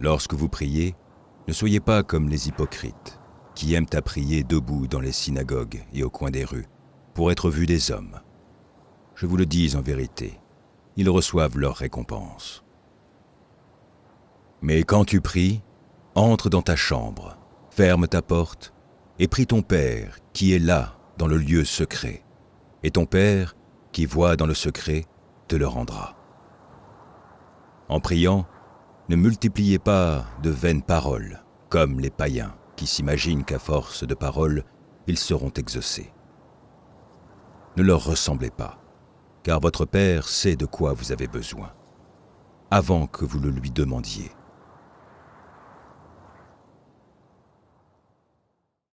Lorsque vous priez, ne soyez pas comme les hypocrites, qui aiment à prier debout dans les synagogues et au coin des rues, pour être vus des hommes. Je vous le dis en vérité, ils reçoivent leur récompense. Mais quand tu pries, entre dans ta chambre, ferme ta porte, et prie ton Père qui est là dans le lieu secret, et ton Père qui voit dans le secret te le rendra. En priant, ne multipliez pas de vaines paroles, comme les païens, qui s'imaginent qu'à force de paroles, ils seront exaucés. Ne leur ressemblez pas, car votre Père sait de quoi vous avez besoin, avant que vous le lui demandiez.